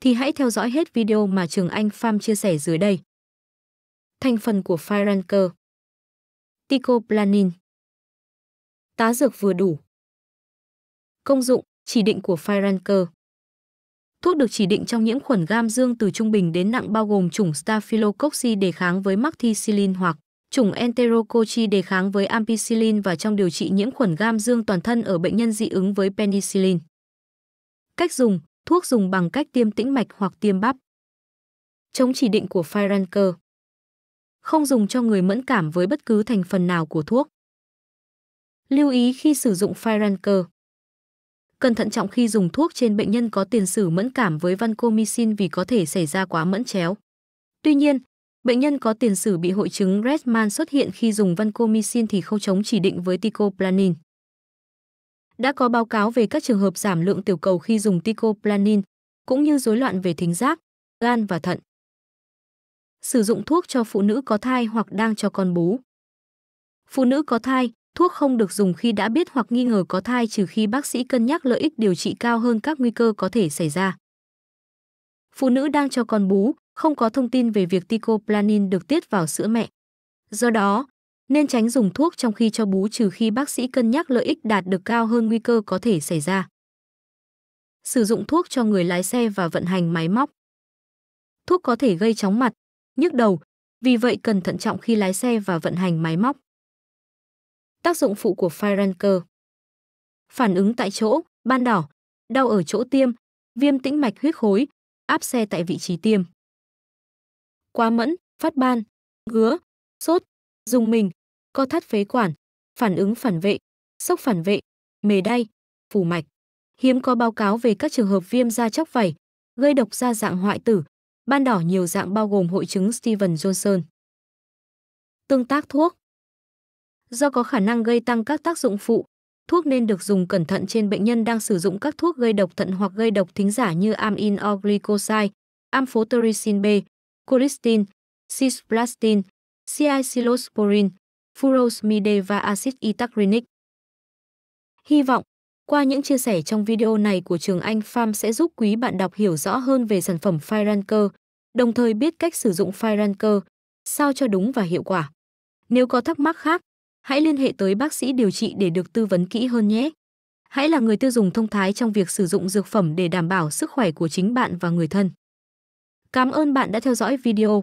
thì hãy theo dõi hết video mà Trường Anh Pham chia sẻ dưới đây. Thành phần của Firanker Ticoplanin Tá dược vừa đủ Công dụng, chỉ định của Firanker Thuốc được chỉ định trong nhiễm khuẩn gam dương từ trung bình đến nặng bao gồm chủng Staphylococci đề kháng với Methicillin hoặc chủng Enterococci đề kháng với Ampicillin và trong điều trị nhiễm khuẩn gam dương toàn thân ở bệnh nhân dị ứng với Penicillin. Cách dùng thuốc dùng bằng cách tiêm tĩnh mạch hoặc tiêm bắp. Chống chỉ định của Firanker Không dùng cho người mẫn cảm với bất cứ thành phần nào của thuốc. Lưu ý khi sử dụng Firanker Cần thận trọng khi dùng thuốc trên bệnh nhân có tiền sử mẫn cảm với vancomycin vì có thể xảy ra quá mẫn chéo. Tuy nhiên, bệnh nhân có tiền sử bị hội chứng Redman xuất hiện khi dùng vancomycin thì không chống chỉ định với ticoplanin. Đã có báo cáo về các trường hợp giảm lượng tiểu cầu khi dùng ticoplanin, cũng như rối loạn về thính giác, gan và thận. Sử dụng thuốc cho phụ nữ có thai hoặc đang cho con bú. Phụ nữ có thai, thuốc không được dùng khi đã biết hoặc nghi ngờ có thai trừ khi bác sĩ cân nhắc lợi ích điều trị cao hơn các nguy cơ có thể xảy ra. Phụ nữ đang cho con bú, không có thông tin về việc ticoplanin được tiết vào sữa mẹ. Do đó, nên tránh dùng thuốc trong khi cho bú trừ khi bác sĩ cân nhắc lợi ích đạt được cao hơn nguy cơ có thể xảy ra. Sử dụng thuốc cho người lái xe và vận hành máy móc. Thuốc có thể gây chóng mặt, nhức đầu, vì vậy cần thận trọng khi lái xe và vận hành máy móc. Tác dụng phụ của Firenker Phản ứng tại chỗ, ban đỏ, đau ở chỗ tiêm, viêm tĩnh mạch huyết khối, áp xe tại vị trí tiêm. Quá mẫn, phát ban, ngứa, sốt, dùng mình, co thắt phế quản, phản ứng phản vệ, sốc phản vệ, mề đay, phủ mạch. Hiếm có báo cáo về các trường hợp viêm da chóc vảy, gây độc da dạng hoại tử, ban đỏ nhiều dạng bao gồm hội chứng Steven Johnson. Tương tác thuốc Do có khả năng gây tăng các tác dụng phụ, thuốc nên được dùng cẩn thận trên bệnh nhân đang sử dụng các thuốc gây độc thận hoặc gây độc thính giả như amin or glycoside, amphotericin B, colistin, cisplastin, ciacilosporin, furosemide và axit itacrinic. Hy vọng, qua những chia sẻ trong video này của trường Anh Farm sẽ giúp quý bạn đọc hiểu rõ hơn về sản phẩm Firanker, đồng thời biết cách sử dụng Firanker, sao cho đúng và hiệu quả. Nếu có thắc mắc khác, hãy liên hệ tới bác sĩ điều trị để được tư vấn kỹ hơn nhé. Hãy là người tiêu dùng thông thái trong việc sử dụng dược phẩm để đảm bảo sức khỏe của chính bạn và người thân. Cảm ơn bạn đã theo dõi video.